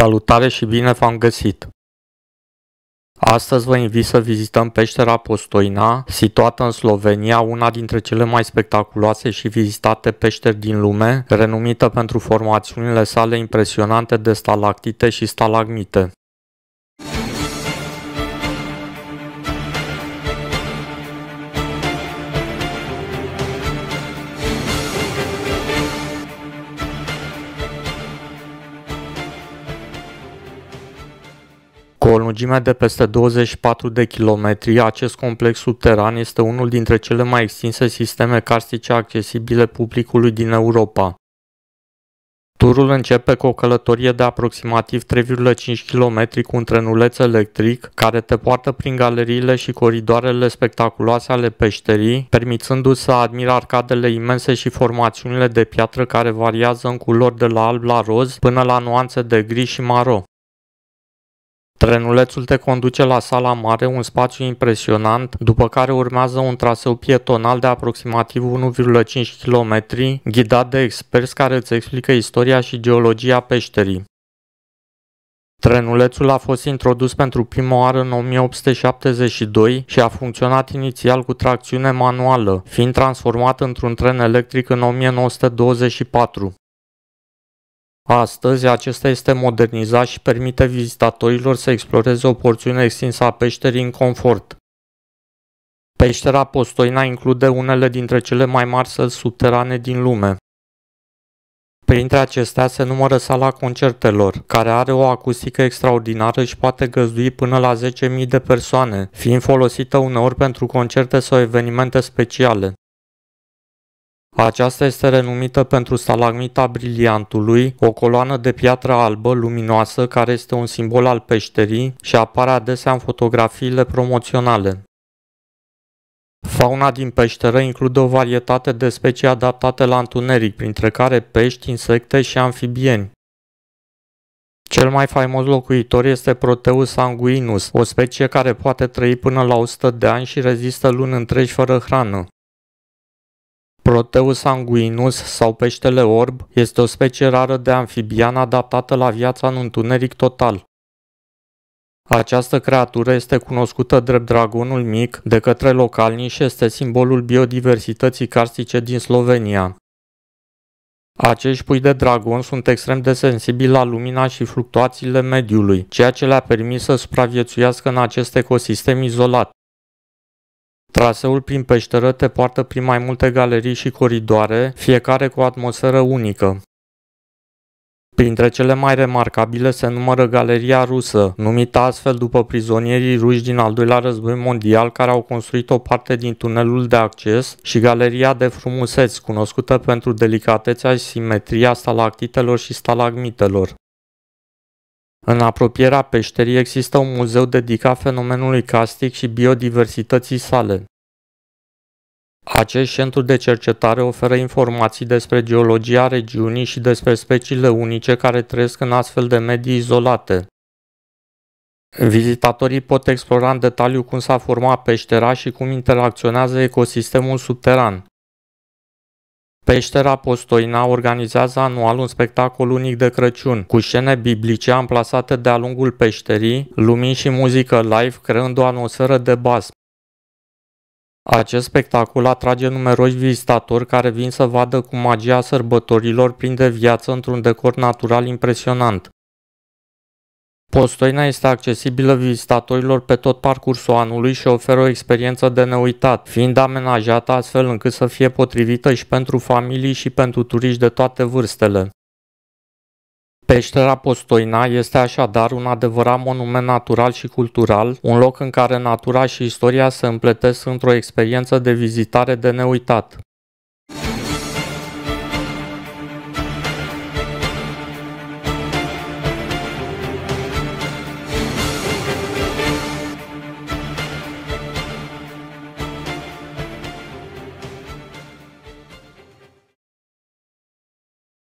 Salutare și bine v-am găsit! Astăzi vă invit să vizităm peștera Postoina, situată în Slovenia, una dintre cele mai spectaculoase și vizitate peșteri din lume, renumită pentru formațiunile sale impresionante de stalactite și stalagmite. Cu o lungime de peste 24 de kilometri, acest complex subteran este unul dintre cele mai extinse sisteme carstice accesibile publicului din Europa. Turul începe cu o călătorie de aproximativ 3,5 km cu un trenuleț electric care te poartă prin galeriile și coridoarele spectaculoase ale peșterii, permițându-ți să admiri arcadele imense și formațiunile de piatră care variază în culori de la alb la roz până la nuanțe de gri și maro. Trenulețul te conduce la sala mare, un spațiu impresionant, după care urmează un traseu pietonal de aproximativ 1,5 km, ghidat de experți care îți explică istoria și geologia peșterii. Trenulețul a fost introdus pentru prima oară în 1872 și a funcționat inițial cu tracțiune manuală, fiind transformat într-un tren electric în 1924. Astăzi, acesta este modernizat și permite vizitatorilor să exploreze o porțiune extinsă a peșterii în confort. Peștera Postoina include unele dintre cele mai mari săli subterane din lume. Printre acestea se numără sala concertelor, care are o acustică extraordinară și poate găzdui până la 10.000 de persoane, fiind folosită uneori pentru concerte sau evenimente speciale. Aceasta este renumită pentru stalagmita briliantului, o coloană de piatră albă luminoasă care este un simbol al peșterii și apare adesea în fotografiile promoționale. Fauna din peșteră include o varietate de specii adaptate la întuneric, printre care pești, insecte și amfibieni. Cel mai faimos locuitor este Proteus sanguinus, o specie care poate trăi până la 100 de ani și rezistă luni întregi fără hrană. Proteus sanguinus sau peștele orb este o specie rară de amfibian adaptată la viața în întuneric total. Această creatură este cunoscută drept dragonul mic de către localnici și este simbolul biodiversității carstice din Slovenia. Acești pui de dragon sunt extrem de sensibili la lumina și fluctuațiile mediului, ceea ce le-a permis să supraviețuiască în acest ecosistem izolat. Traseul prin peșteră te poartă prin mai multe galerii și coridoare, fiecare cu o atmosferă unică. Printre cele mai remarcabile se numără Galeria Rusă, numită astfel după prizonierii ruși din al doilea război mondial care au construit o parte din tunelul de acces și Galeria de Frumuseți, cunoscută pentru delicatețea și simetria stalactitelor și stalagmitelor. În apropierea peșterii există un muzeu dedicat fenomenului castic și biodiversității sale. Acest centru de cercetare oferă informații despre geologia regiunii și despre speciile unice care trăiesc în astfel de medii izolate. Vizitatorii pot explora în detaliu cum s-a format peștera și cum interacționează ecosistemul subteran. Peștera Postoina organizează anual un spectacol unic de Crăciun, cu scene biblice amplasate de-a lungul peșterii, lumini și muzică live, creând o atmosferă de bas. Acest spectacol atrage numeroși vizitatori care vin să vadă cum magia sărbătorilor prinde viață într-un decor natural impresionant. Postoina este accesibilă vizitatorilor pe tot parcursul anului și oferă o experiență de neuitat, fiind amenajată astfel încât să fie potrivită și pentru familii și pentru turiști de toate vârstele. Peștera Postoina este așadar un adevărat monument natural și cultural, un loc în care natura și istoria se împletesc într-o experiență de vizitare de neuitat.